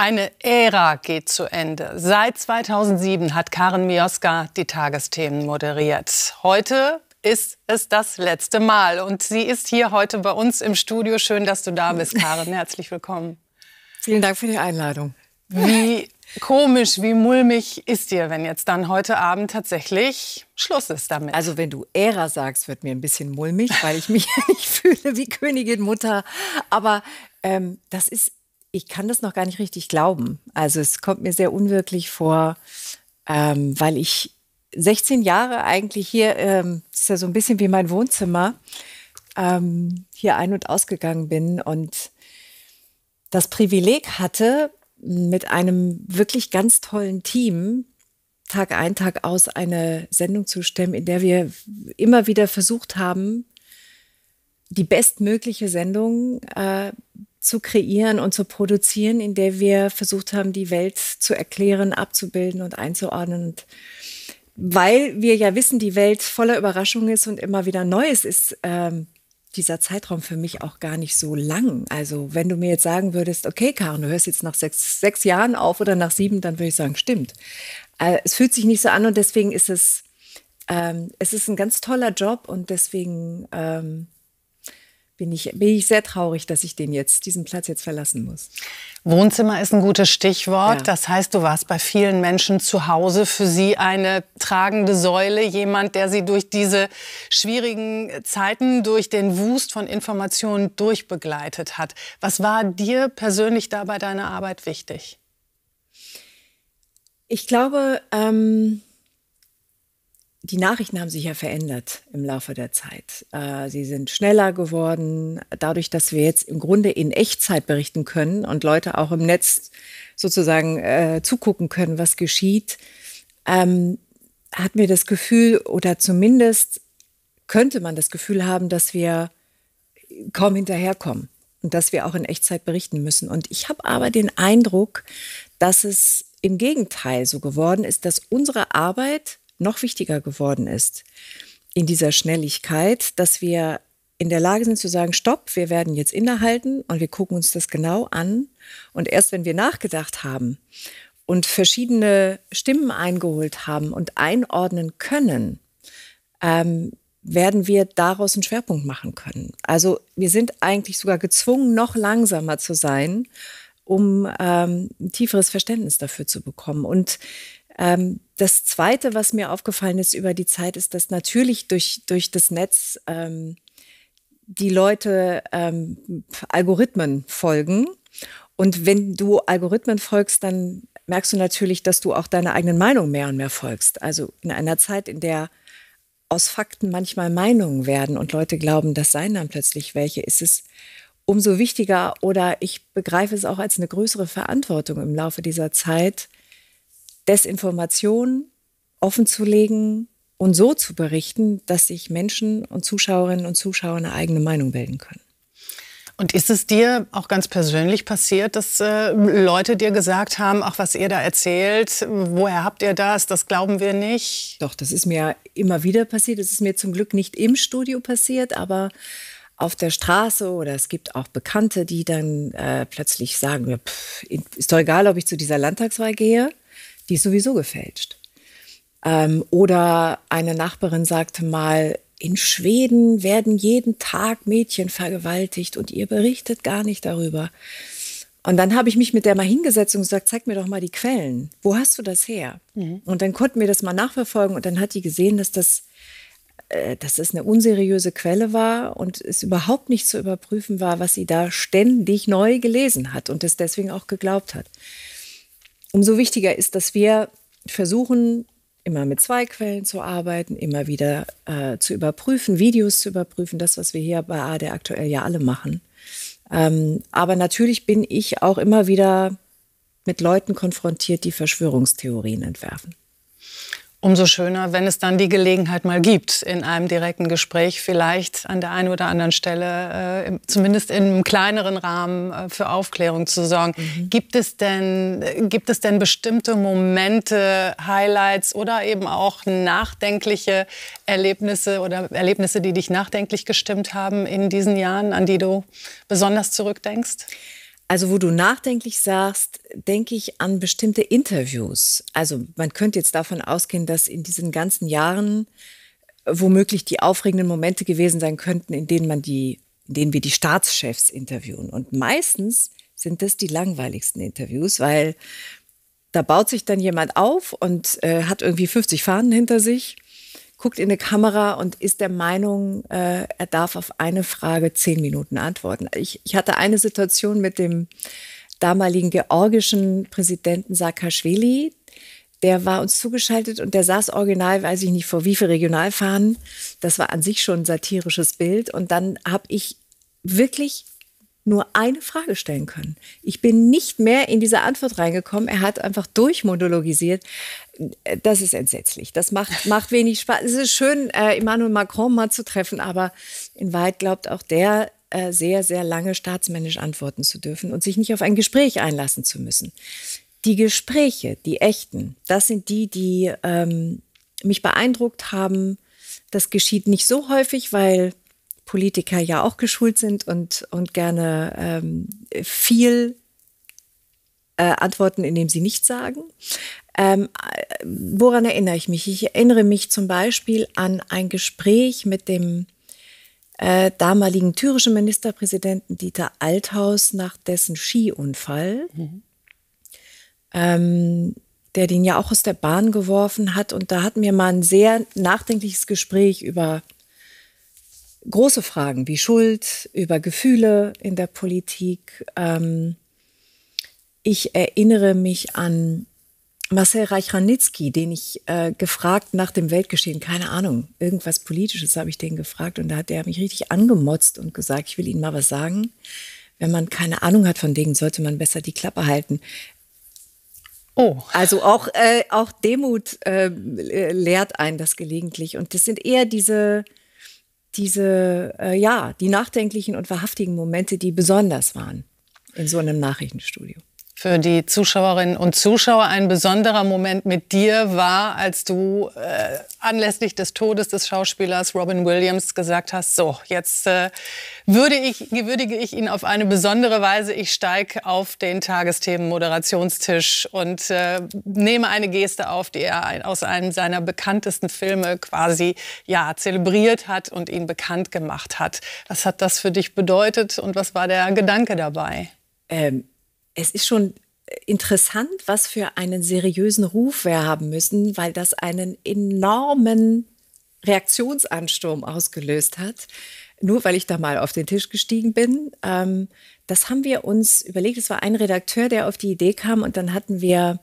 Eine Ära geht zu Ende. Seit 2007 hat Karen Mioska die Tagesthemen moderiert. Heute ist es das letzte Mal. Und sie ist hier heute bei uns im Studio. Schön, dass du da bist, Karen. Herzlich willkommen. Vielen Dank für die Einladung. Wie komisch, wie mulmig ist dir, wenn jetzt dann heute Abend tatsächlich Schluss ist damit? Also wenn du Ära sagst, wird mir ein bisschen mulmig, weil ich mich nicht fühle wie Königin Mutter. Aber ähm, das ist ich kann das noch gar nicht richtig glauben. Also es kommt mir sehr unwirklich vor, ähm, weil ich 16 Jahre eigentlich hier, ähm, ist ja so ein bisschen wie mein Wohnzimmer, ähm, hier ein- und ausgegangen bin und das Privileg hatte, mit einem wirklich ganz tollen Team Tag ein, Tag aus eine Sendung zu stemmen, in der wir immer wieder versucht haben, die bestmögliche Sendung äh, zu kreieren und zu produzieren, in der wir versucht haben, die Welt zu erklären, abzubilden und einzuordnen. Und weil wir ja wissen, die Welt voller Überraschungen ist und immer wieder Neues ist, ähm, dieser Zeitraum für mich auch gar nicht so lang. Also wenn du mir jetzt sagen würdest, okay, Karin, du hörst jetzt nach sechs, sechs Jahren auf oder nach sieben, dann würde ich sagen, stimmt. Äh, es fühlt sich nicht so an und deswegen ist es, ähm, es ist ein ganz toller Job und deswegen ähm, bin ich, bin ich sehr traurig, dass ich den jetzt, diesen Platz jetzt verlassen muss. Wohnzimmer ist ein gutes Stichwort. Ja. Das heißt, du warst bei vielen Menschen zu Hause für sie eine tragende Säule, jemand, der sie durch diese schwierigen Zeiten, durch den Wust von Informationen durchbegleitet hat. Was war dir persönlich da bei deiner Arbeit wichtig? Ich glaube, ähm die Nachrichten haben sich ja verändert im Laufe der Zeit. Äh, sie sind schneller geworden, dadurch, dass wir jetzt im Grunde in Echtzeit berichten können und Leute auch im Netz sozusagen äh, zugucken können, was geschieht, ähm, hat mir das Gefühl, oder zumindest könnte man das Gefühl haben, dass wir kaum hinterherkommen und dass wir auch in Echtzeit berichten müssen. Und ich habe aber den Eindruck, dass es im Gegenteil so geworden ist, dass unsere Arbeit noch wichtiger geworden ist in dieser Schnelligkeit, dass wir in der Lage sind zu sagen, stopp, wir werden jetzt innehalten und wir gucken uns das genau an. Und erst wenn wir nachgedacht haben und verschiedene Stimmen eingeholt haben und einordnen können, ähm, werden wir daraus einen Schwerpunkt machen können. Also wir sind eigentlich sogar gezwungen, noch langsamer zu sein, um ähm, ein tieferes Verständnis dafür zu bekommen. Und ähm, das Zweite, was mir aufgefallen ist über die Zeit, ist, dass natürlich durch, durch das Netz ähm, die Leute ähm, Algorithmen folgen. Und wenn du Algorithmen folgst, dann merkst du natürlich, dass du auch deiner eigenen Meinung mehr und mehr folgst. Also in einer Zeit, in der aus Fakten manchmal Meinungen werden und Leute glauben, das seien dann plötzlich welche, ist es umso wichtiger oder ich begreife es auch als eine größere Verantwortung im Laufe dieser Zeit, Desinformation offenzulegen und so zu berichten, dass sich Menschen und Zuschauerinnen und Zuschauer eine eigene Meinung bilden können. Und ist es dir auch ganz persönlich passiert, dass äh, Leute dir gesagt haben, ach, was ihr da erzählt, woher habt ihr das, das glauben wir nicht? Doch, das ist mir immer wieder passiert. Es ist mir zum Glück nicht im Studio passiert, aber auf der Straße oder es gibt auch Bekannte, die dann äh, plötzlich sagen, pff, ist doch egal, ob ich zu dieser Landtagswahl gehe die ist sowieso gefälscht. Ähm, oder eine Nachbarin sagte mal, in Schweden werden jeden Tag Mädchen vergewaltigt und ihr berichtet gar nicht darüber. Und dann habe ich mich mit der mal hingesetzt und gesagt, zeig mir doch mal die Quellen. Wo hast du das her? Mhm. Und dann konnten wir das mal nachverfolgen und dann hat die gesehen, dass das, äh, dass das eine unseriöse Quelle war und es überhaupt nicht zu überprüfen war, was sie da ständig neu gelesen hat und es deswegen auch geglaubt hat umso wichtiger ist, dass wir versuchen, immer mit zwei Quellen zu arbeiten, immer wieder äh, zu überprüfen, Videos zu überprüfen, das, was wir hier bei AD aktuell ja alle machen. Ähm, aber natürlich bin ich auch immer wieder mit Leuten konfrontiert, die Verschwörungstheorien entwerfen. Umso schöner, wenn es dann die Gelegenheit mal gibt, in einem direkten Gespräch vielleicht an der einen oder anderen Stelle, äh, zumindest in einem kleineren Rahmen, äh, für Aufklärung zu sorgen. Mhm. Gibt, es denn, äh, gibt es denn bestimmte Momente, Highlights oder eben auch nachdenkliche Erlebnisse oder Erlebnisse, die dich nachdenklich gestimmt haben in diesen Jahren, an die du besonders zurückdenkst? Also wo du nachdenklich sagst, denke ich an bestimmte Interviews. Also man könnte jetzt davon ausgehen, dass in diesen ganzen Jahren äh, womöglich die aufregenden Momente gewesen sein könnten, in denen man die, in denen wir die Staatschefs interviewen. Und meistens sind das die langweiligsten Interviews, weil da baut sich dann jemand auf und äh, hat irgendwie 50 Fahnen hinter sich guckt in die Kamera und ist der Meinung, äh, er darf auf eine Frage zehn Minuten antworten. Ich, ich hatte eine Situation mit dem damaligen georgischen Präsidenten Saakashvili. Der war uns zugeschaltet und der saß original, weiß ich nicht, vor wie viel Regionalfahren. Das war an sich schon ein satirisches Bild. Und dann habe ich wirklich nur eine Frage stellen können. Ich bin nicht mehr in diese Antwort reingekommen. Er hat einfach durchmonologisiert das ist entsetzlich. Das macht, macht wenig Spaß. Es ist schön, äh, Emmanuel Macron mal zu treffen, aber in Wahrheit glaubt auch der, äh, sehr, sehr lange staatsmännisch antworten zu dürfen und sich nicht auf ein Gespräch einlassen zu müssen. Die Gespräche, die echten, das sind die, die ähm, mich beeindruckt haben. Das geschieht nicht so häufig, weil Politiker ja auch geschult sind und, und gerne ähm, viel äh, antworten, indem sie nichts sagen. Ähm, woran erinnere ich mich? Ich erinnere mich zum Beispiel an ein Gespräch mit dem äh, damaligen thürischen Ministerpräsidenten Dieter Althaus nach dessen Skiunfall, mhm. ähm, der den ja auch aus der Bahn geworfen hat. Und da hatten wir mal ein sehr nachdenkliches Gespräch über große Fragen wie Schuld, über Gefühle in der Politik. Ähm, ich erinnere mich an Marcel Reichranitzky, den ich äh, gefragt nach dem Weltgeschehen, keine Ahnung, irgendwas Politisches habe ich den gefragt und da hat er mich richtig angemotzt und gesagt, ich will Ihnen mal was sagen. Wenn man keine Ahnung hat von Dingen, sollte man besser die Klappe halten. Oh. Also auch, äh, auch Demut äh, lehrt einen das gelegentlich und das sind eher diese, diese äh, ja, die nachdenklichen und wahrhaftigen Momente, die besonders waren in so einem Nachrichtenstudio für die Zuschauerinnen und Zuschauer ein besonderer Moment mit dir war, als du äh, anlässlich des Todes des Schauspielers Robin Williams gesagt hast, so, jetzt äh, würde ich, würdige ich ihn auf eine besondere Weise. Ich steige auf den Tagesthemen-Moderationstisch und äh, nehme eine Geste auf, die er aus einem seiner bekanntesten Filme quasi ja, zelebriert hat und ihn bekannt gemacht hat. Was hat das für dich bedeutet und was war der Gedanke dabei? Ähm, es ist schon äh, interessant, was für einen seriösen Ruf wir haben müssen, weil das einen enormen Reaktionsansturm ausgelöst hat. Nur weil ich da mal auf den Tisch gestiegen bin. Ähm, das haben wir uns überlegt. Es war ein Redakteur, der auf die Idee kam und dann hatten wir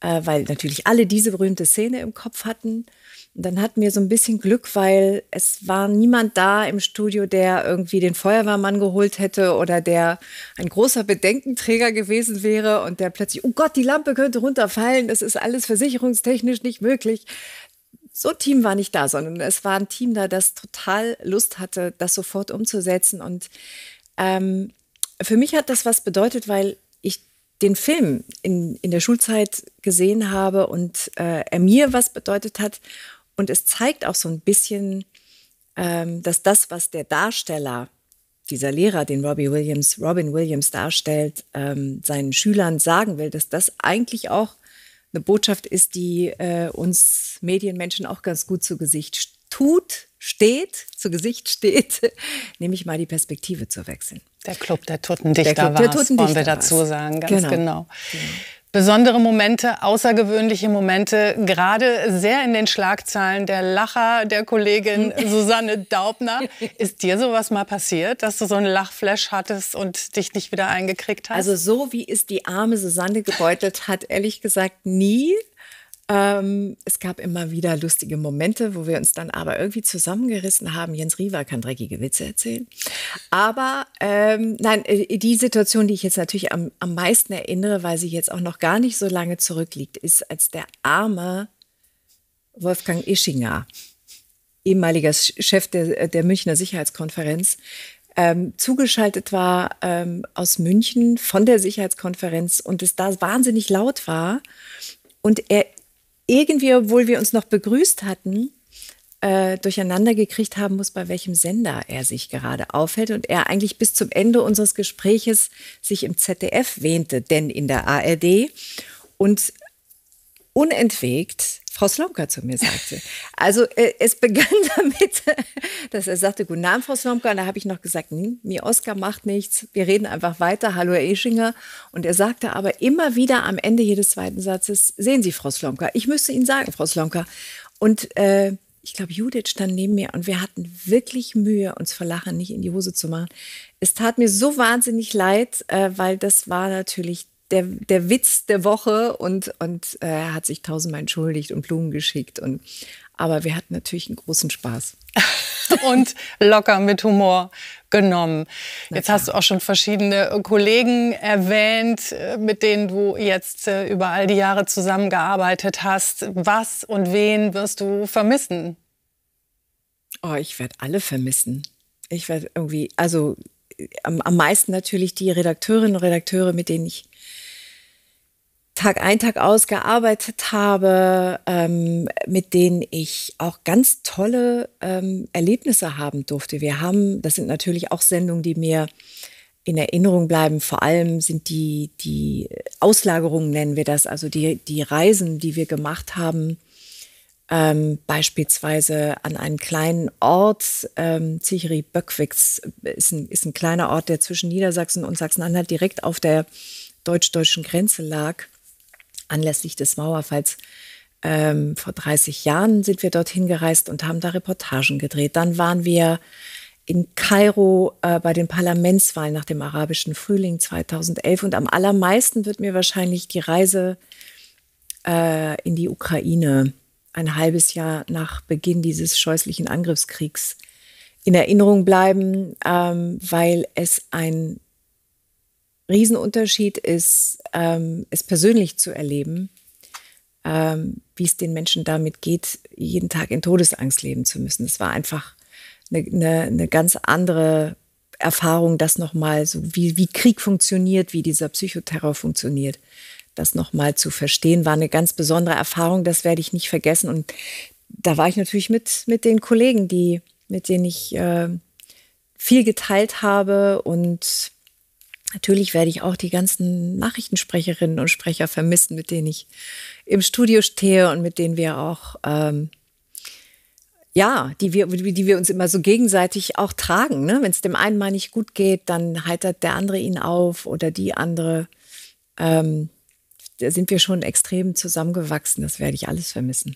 äh, weil natürlich alle diese berühmte Szene im Kopf hatten. Und dann hatten wir so ein bisschen Glück, weil es war niemand da im Studio, der irgendwie den Feuerwehrmann geholt hätte oder der ein großer Bedenkenträger gewesen wäre und der plötzlich, oh Gott, die Lampe könnte runterfallen, das ist alles versicherungstechnisch nicht möglich. So ein Team war nicht da, sondern es war ein Team da, das total Lust hatte, das sofort umzusetzen. Und ähm, für mich hat das was bedeutet, weil ich den Film in, in der Schulzeit gesehen habe und äh, er mir was bedeutet hat. Und es zeigt auch so ein bisschen, ähm, dass das, was der Darsteller, dieser Lehrer, den Robbie Williams, Robin Williams darstellt, ähm, seinen Schülern sagen will, dass das eigentlich auch eine Botschaft ist, die äh, uns Medienmenschen auch ganz gut zu Gesicht tut steht, zu Gesicht steht, nämlich mal die Perspektive zu wechseln. Der Club der Totendichter war, Club wollen wir dazu sagen, ganz genau. genau. genau. Besondere Momente, außergewöhnliche Momente, gerade sehr in den Schlagzeilen der Lacher der Kollegin Susanne Daubner. Ist dir sowas mal passiert, dass du so einen Lachflash hattest und dich nicht wieder eingekriegt hast? Also so wie es die arme Susanne gebeutelt hat, ehrlich gesagt nie. Ähm, es gab immer wieder lustige Momente, wo wir uns dann aber irgendwie zusammengerissen haben. Jens Riewer kann dreckige Witze erzählen. Aber ähm, nein, äh, die Situation, die ich jetzt natürlich am, am meisten erinnere, weil sie jetzt auch noch gar nicht so lange zurückliegt, ist, als der arme Wolfgang Ischinger, ehemaliger Chef der, der Münchner Sicherheitskonferenz, ähm, zugeschaltet war ähm, aus München von der Sicherheitskonferenz und es da wahnsinnig laut war und er irgendwie, obwohl wir uns noch begrüßt hatten, äh, durcheinander gekriegt haben muss, bei welchem Sender er sich gerade aufhält und er eigentlich bis zum Ende unseres Gespräches sich im ZDF wähnte, denn in der ARD und unentwegt Frau Slomka zu mir sagte. Also äh, es begann damit, dass er sagte, guten Abend, Frau Slomka. Und da habe ich noch gesagt, hm, mir Oskar macht nichts, wir reden einfach weiter, hallo Herr Eschinger. Und er sagte aber immer wieder am Ende jedes zweiten Satzes, sehen Sie, Frau Slomka, ich müsste Ihnen sagen, Frau Slomka. Und äh, ich glaube, Judith stand neben mir und wir hatten wirklich Mühe, uns vor Lachen nicht in die Hose zu machen. Es tat mir so wahnsinnig leid, äh, weil das war natürlich der, der Witz der Woche und, und äh, er hat sich tausendmal entschuldigt und Blumen geschickt. Und, aber wir hatten natürlich einen großen Spaß. und locker mit Humor genommen. Jetzt hast du auch schon verschiedene Kollegen erwähnt, äh, mit denen du jetzt äh, über all die Jahre zusammengearbeitet hast. Was und wen wirst du vermissen? Oh, ich werde alle vermissen. Ich werde irgendwie, also am, am meisten natürlich die Redakteurinnen und Redakteure, mit denen ich Tag ein, Tag aus gearbeitet habe, ähm, mit denen ich auch ganz tolle ähm, Erlebnisse haben durfte. Wir haben, das sind natürlich auch Sendungen, die mir in Erinnerung bleiben. Vor allem sind die, die Auslagerungen, nennen wir das, also die, die Reisen, die wir gemacht haben, ähm, beispielsweise an einen kleinen Ort, ähm, Zicheri Böckwigs ist ein, ist ein kleiner Ort, der zwischen Niedersachsen und Sachsen-Anhalt direkt auf der deutsch-deutschen Grenze lag. Anlässlich des Mauerfalls ähm, vor 30 Jahren sind wir dorthin gereist und haben da Reportagen gedreht. Dann waren wir in Kairo äh, bei den Parlamentswahlen nach dem arabischen Frühling 2011. Und am allermeisten wird mir wahrscheinlich die Reise äh, in die Ukraine ein halbes Jahr nach Beginn dieses scheußlichen Angriffskriegs in Erinnerung bleiben, ähm, weil es ein Riesenunterschied ist, ähm, es persönlich zu erleben, ähm, wie es den Menschen damit geht, jeden Tag in Todesangst leben zu müssen. Es war einfach eine, eine, eine ganz andere Erfahrung, das nochmal, so wie, wie Krieg funktioniert, wie dieser Psychoterror funktioniert, das nochmal zu verstehen, war eine ganz besondere Erfahrung, das werde ich nicht vergessen. Und da war ich natürlich mit, mit den Kollegen, die, mit denen ich äh, viel geteilt habe und Natürlich werde ich auch die ganzen Nachrichtensprecherinnen und Sprecher vermissen, mit denen ich im Studio stehe und mit denen wir auch, ähm, ja, die wir, die wir uns immer so gegenseitig auch tragen. Ne? Wenn es dem einen mal nicht gut geht, dann heitert der andere ihn auf oder die andere. Ähm, da sind wir schon extrem zusammengewachsen. Das werde ich alles vermissen.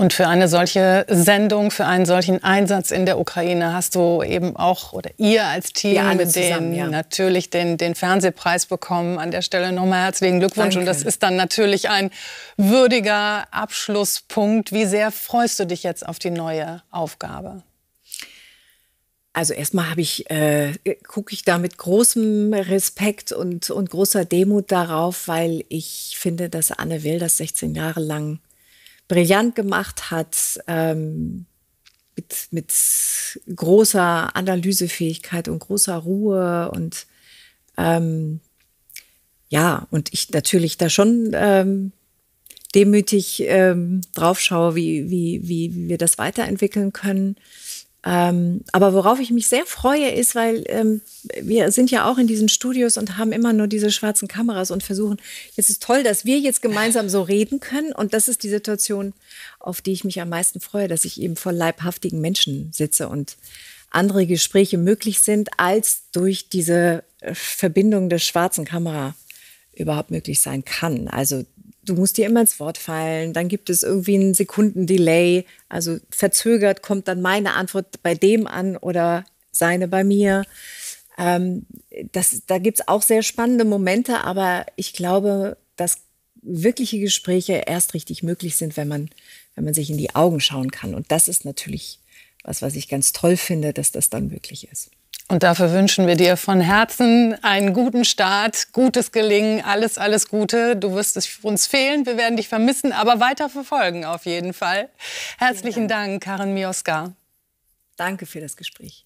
Und für eine solche Sendung, für einen solchen Einsatz in der Ukraine hast du eben auch oder ihr als Team ja, mit denen ja. natürlich den, den Fernsehpreis bekommen. An der Stelle nochmal herzlichen Glückwunsch. Danke. Und das ist dann natürlich ein würdiger Abschlusspunkt. Wie sehr freust du dich jetzt auf die neue Aufgabe? Also erstmal habe ich, äh, gucke ich da mit großem Respekt und, und großer Demut darauf, weil ich finde, dass Anne Will das 16 Jahre lang brillant gemacht hat, ähm, mit, mit großer Analysefähigkeit und großer Ruhe und ähm, ja, und ich natürlich da schon ähm, demütig ähm, drauf schaue, wie, wie, wie, wie wir das weiterentwickeln können. Ähm, aber worauf ich mich sehr freue, ist, weil ähm, wir sind ja auch in diesen Studios und haben immer nur diese schwarzen Kameras und versuchen, jetzt ist toll, dass wir jetzt gemeinsam so reden können. Und das ist die Situation, auf die ich mich am meisten freue, dass ich eben vor leibhaftigen Menschen sitze und andere Gespräche möglich sind, als durch diese äh, Verbindung der schwarzen Kamera überhaupt möglich sein kann. Also du musst dir immer ins Wort fallen, dann gibt es irgendwie einen Sekundendelay, also verzögert kommt dann meine Antwort bei dem an oder seine bei mir. Ähm, das, da gibt es auch sehr spannende Momente, aber ich glaube, dass wirkliche Gespräche erst richtig möglich sind, wenn man, wenn man sich in die Augen schauen kann. Und das ist natürlich was, was ich ganz toll finde, dass das dann möglich ist. Und dafür wünschen wir dir von Herzen einen guten Start, gutes Gelingen, alles, alles Gute. Du wirst es uns fehlen, wir werden dich vermissen, aber weiter verfolgen auf jeden Fall. Herzlichen Dank. Dank, Karin Mioska. Danke für das Gespräch.